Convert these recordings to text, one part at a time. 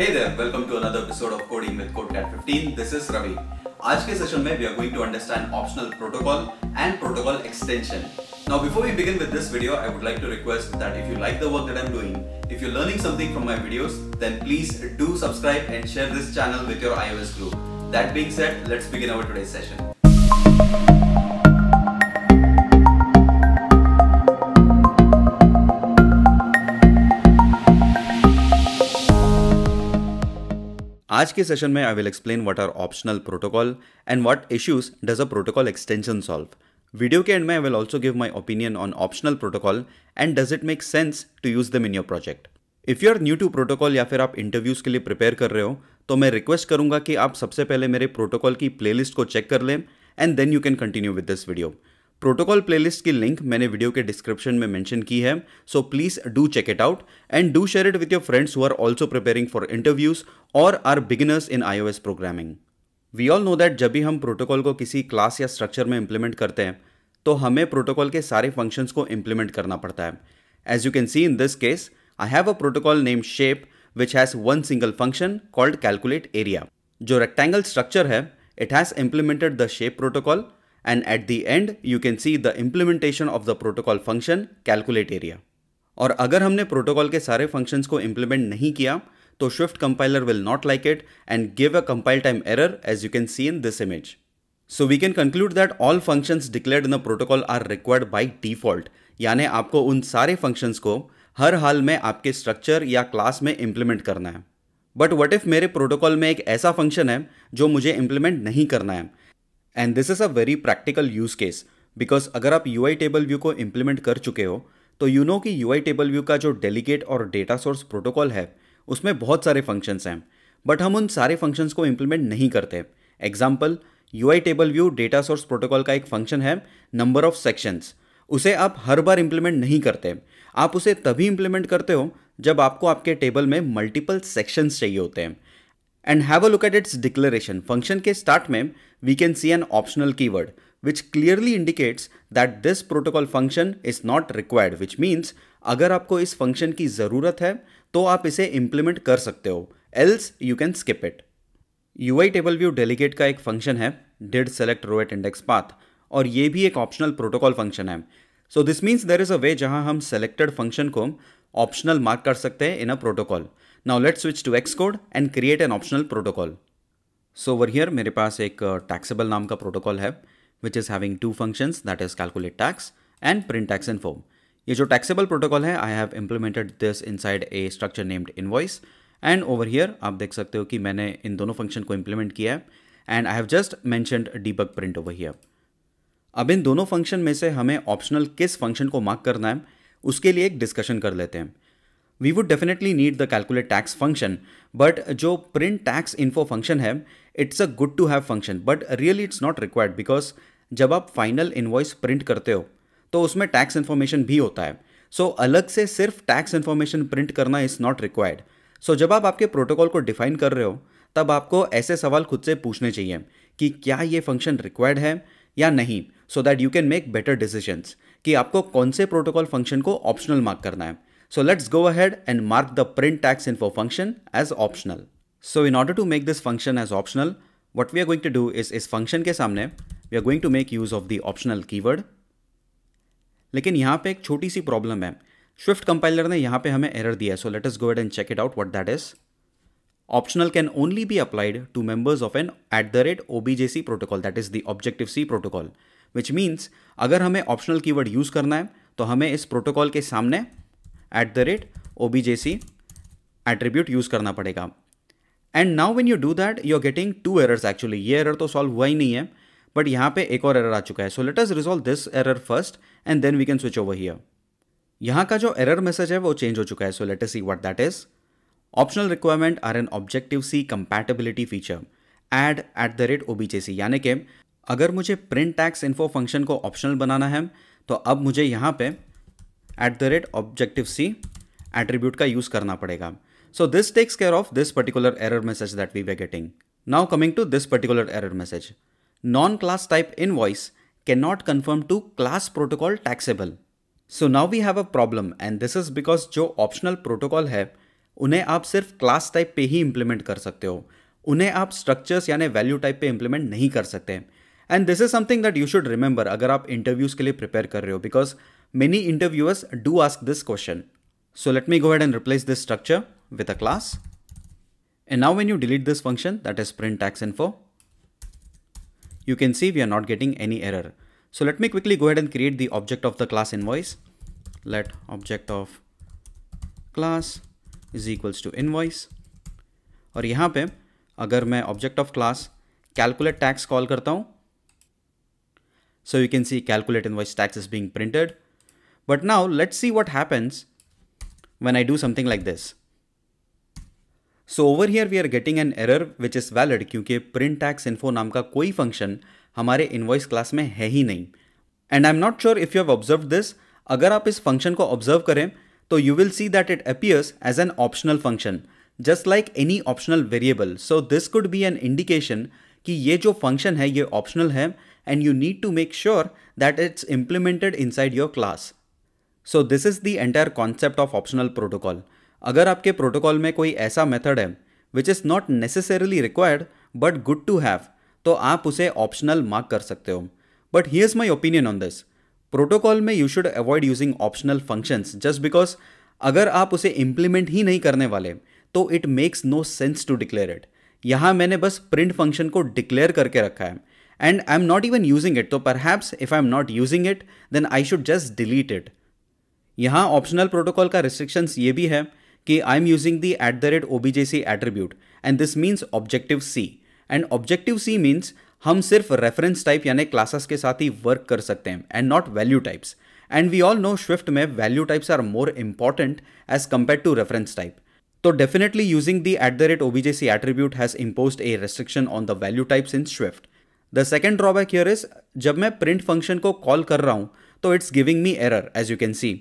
Hey there, welcome to another episode of Coding with CodeCat 15. This is Ravi. आज के session, we are going to understand optional protocol and protocol extension. Now before we begin with this video, I would like to request that if you like the work that I'm doing, if you're learning something from my videos, then please do subscribe and share this channel with your iOS group. That being said, let's begin our today's session. आज के session में I will explain what are optional protocol and what issues does a protocol extension solve video के end में I will also give my opinion on optional protocol and does it make sense to use them in your project if you are new to protocol या फिर आप interviews के लिए prepare कर रहे हो तो मैं रिक्वेस्ट करूंगा कि आप सबसे पहले मेरे प्रोटोकॉल की प्लेलिस्ट को चेक कर लें and then you can continue with this video protocol playlist की लिंक मैंने वीडियो के डिस्क्रिप्शन में मेंशन की है so please do check it out and do share it with your friends who are also preparing for interviews or are beginners in iOS programming we all know that जब भी हम protocol को किसी class या structure में implement करते हैं तो हमें प्रोटोकॉल के सारे फंक्शंस को इंप्लीमेंट करना पड़ता है as you can see in this case I have a protocol name shape which has one single function called calculate area जो रेक्टेंगल स्ट्रक्चर है it has implemented the shape protocol and at the end you can see the implementation of the protocol function calculate area. और अगर हमने protocol के सारे functions को implement नहीं किया तो Swift compiler will not like it and give a compile time error as you can see in this image so we can conclude that all functions declared in the protocol are required by default यानी आपको उन सारे functions को हर हाल में आपके structure या class में implement करना है बट वट इफ़ मेरे प्रोटोकॉल में एक ऐसा फंक्शन है जो मुझे इम्प्लीमेंट नहीं करना है and this is a very practical use case because अगर आप यू टेबल व्यू को इम्प्लीमेंट कर चुके हो तो यू नो know कि यू टेबल व्यू का जो डेलीगेट और डेटा सोर्स प्रोटोकॉल है उसमें बहुत सारे फंक्शंस हैं बट हम उन सारे फंक्शंस को इम्प्लीमेंट नहीं करते example U table view data source protocol का एक फंक्शन है नंबर ऑफ सेक्शंस उसे आप हर बार इम्प्लीमेंट नहीं करते आप उसे तभी इम्प्लीमेंट करते हो जब आपको आपके टेबल में मल्टीपल सेक्शंस चाहिए होते हैं and have a look at its declaration. Function के start में we can see an optional keyword which clearly indicates that this protocol function is not required which means अगर आपको इस function की ज़रूरत है तो आप इसे implement कर सकते हो else you can skip it. UI table view delegate का एक function है did select row at index path और ये भी एक optional protocol function है so this means there is a way जहां हम सेलेक्टेड फंक्शन को ऑप्शनल मार्क कर सकते हैं in a protocol Now let's switch to Xcode and create an optional protocol. So over here मेरे पास एक taxable नाम का protocol है which is having two functions that is calculate tax and print tax inform. ये जो taxable protocol है I have implemented this inside a structure named invoice and over here आप देख सकते हो कि मैंने इन दोनों function को implement किया है and I have just mentioned debug print over here. अब इन दोनों फंक्शन में से हमें ऑप्शनल किस फंक्शन को मार्क करना है उसके लिए एक डिस्कशन कर लेते हैं we would definitely need the calculate tax function but जो प्रिंट टैक्स इन्फो फंक्शन है it's a good to have function but really it's not required because जब आप फाइनल इन्वॉइस प्रिंट करते हो तो उसमें टैक्स इन्फॉर्मेशन भी होता है सो so, अलग से सिर्फ टैक्स इन्फॉर्मेशन प्रिंट करना इज़ नॉट रिक्वायर्ड सो जब आप आपके प्रोटोकॉल को डिफाइन कर रहे हो तब आपको ऐसे सवाल खुद से पूछने चाहिए कि क्या ये फंक्शन रिक्वायर्ड है या नहीं so that you can make better decisions कि आपको कौन से प्रोटोकॉल फंक्शन को ऑप्शनल मार्क करना है So let's go ahead and mark the print tax info function as optional. So in order to make this function as optional, what we are going to do is is function ke samne, we are going to make use of the optional keyword. लेकिन यहाँ पे एक छोटी सी problem है Swift compiler ने यहाँ पे हमें एरर दिया है so let us go ahead and check it out what that is optional can only be applied to members of an at the rate OBJC protocol that is the Objective C protocol which means अगर हमें optional keyword use करना है तो हमें इस protocol के सामने at the rate O B J C attribute use करना पड़ेगा and now when you do that you are getting two errors actually ये एरर तो सॉल्व हुआ ही नहीं है बट यहाँ पे एक और एरर आ चुका है so let us resolve this error first and then we can switch over here यहाँ का जो एरर मैसेज है वो चेंज हो चुका है so let us see what that is optional requirement are an objective C compatibility feature add at the rate O B J C यानी कि अगर मुझे प्रिंट टैक्स इन्फो फंक्शन को ऑप्शनल बनाना है तो अब मुझे यहाँ पे at the rate objective C attribute का यूज़ करना पड़ेगा so this takes care of this particular error message that we were getting now coming to this particular error message non class type invoice can not conform to class protocol taxable so now we have a problem and this is because जो optional protocol है उन्हें आप सिर्फ class type पे ही implement कर सकते हो उन्हें आप स्ट्रक्चर्स यानी वैल्यू टाइप पे इंप्लीमेंट नहीं कर सकते and this is something that you should remember अगर आप इंटरव्यूज़ के लिए प्रिपेयर कर रहे हो because Many interviewers do ask this question. So let me go ahead and replace this structure with a class. And now when you delete this function that is print tax info, you can see we are not getting any error. So let me quickly go ahead and create the object of the class invoice. Let object of class is equals to invoice. और यहाँ पे अगर मैं object of class calculate tax call करता हूँ so you can see calculate invoice tax but now let's see what happens when I do something like this. So over here we are getting an error which is valid because print tax info naam ka koi function hamare invoice class hai hi नहीं. And I'm not sure if you have observed this. अगर आप इस function को observe करें तो you will see that it appears as an optional function just like any optional variable. So this could be an indication कि ये जो function है ये optional है and you need to make sure that it's implemented inside your class. So this is the entire concept of optional protocol अगर आपके protocol में कोई ऐसा मेथड है which is not necessarily required but good to have तो आप उसे optional mark कर सकते हो but here is my opinion on this protocol में you should avoid using optional functions just because अगर आप उसे इम्प्लीमेंट ही नहीं करने वाले तो it makes no sense to declare it यहाँ मैंने बस प्रिंट फंक्शन को डिक्लेयर करके रखा है and I am not even using it तो perhaps if I am not using it then I should just delete it यहाँ ऑप्शनल प्रोटोकॉल का रिस्ट्रिक्शंस ये भी है कि I am using the at the rate O B J C attribute and this means objective C and objective C means हम सिर्फ reference type यानी classes के साथ ही वर्क कर सकते हैं and not value types and we all know Swift में value types are more important as compared to reference type तो definitely using the at the rate O C attribute has impose a restriction on the value types in Swift the second drawback here is जब मैं print function को call कर रहा हूँ तो it's giving me error as you can see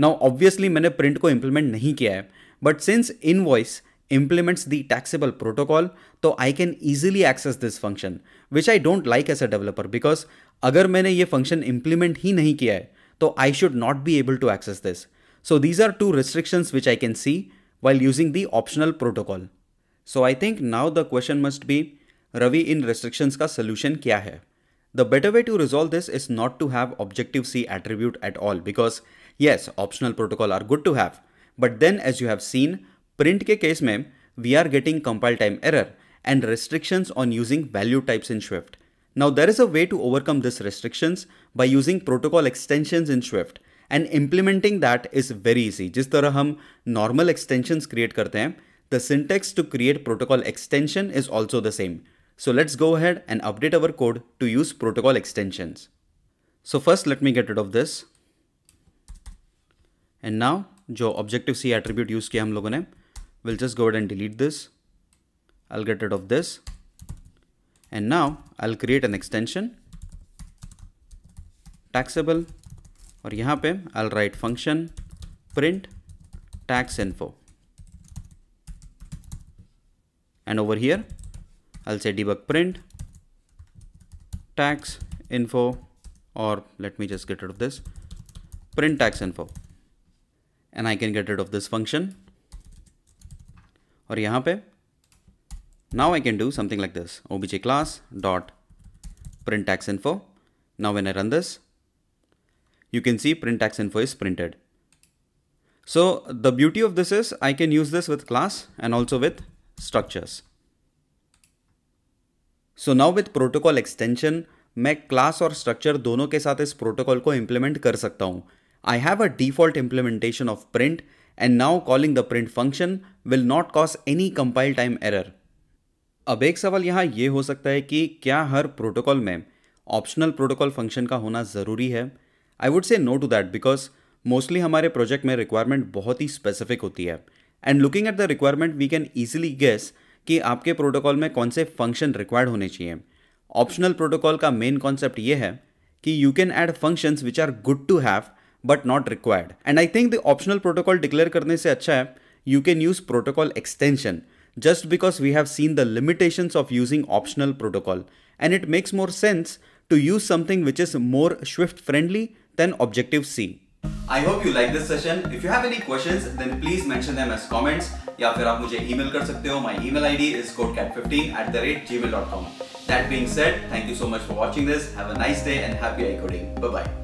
now obviously मैंने print को implement नहीं किया है but since invoice implements the taxable protocol तो I can easily access this function which I don't like as a developer because अगर मैंने ये function implement ही नहीं किया है तो I should not be able to access this so these are two restrictions which I can see while using the optional protocol so I think now the question must be रवि इन restrictions का solution क्या है the better way to resolve this is not to have objective C attribute at all because Yes, optional protocol are good to have. But then as you have seen, print ke case mein, we are getting compile time error and restrictions on using value types in Swift. Now there is a way to overcome these restrictions by using protocol extensions in Swift and implementing that is very easy. Just the way normal extensions create करते हैं, the syntax to create protocol extension is also the same. So let's go ahead and update our code to use protocol extensions. So first let me get rid of this. And and now जो objective C attribute use logon हम We'll just go ahead and delete this. I'll get rid of this. And now I'll create an extension taxable और यहाँ i I'll write function print tax info. And over here I'll say debug print tax info or let me just get rid of this print tax info and I can get rid of this function. Or here, now I can do something like this obj class dot print tax info. Now when I run this, you can see print tax info is printed. So the beauty of this is I can use this with class and also with structures. So now with protocol extension, मैं class और structure दोनों के साथ इस protocol को implement कर सकता हूँ I have a default implementation of print and now calling the print function will not cause any compile time error. अब एक सवाल यहाँ ये हो सकता है कि क्या हर प्रोटोकॉल में ऑप्शनल प्रोटोकॉल फंक्शन का होना ज़रूरी है I would say no to that because mostly हमारे प्रोजेक्ट में रिक्वायरमेंट बहुत ही स्पेसिफिक होती है and looking at the requirement we can easily guess कि आपके प्रोटोकॉल में कौन से फंक्शन रिक्वायर्ड होने चाहिए ऑप्शनल प्रोटोकॉल का मेन कॉन्सेप्ट ये है कि you can add functions which are good to have But not required, and I think the optional protocol declare करने से अच्छा है you can use protocol extension just because we have seen the limitations of using optional protocol and it makes more sense to use something which is more Swift friendly than Objective-C. I hope you like this session. If you have any questions, then please mention them as comments. या फिर आप मुझे email कर सकते हो. My email ID is codecat15 at the rate gmail.com. That being said, thank you so much for watching this. Have a nice day and happy coding. Bye bye.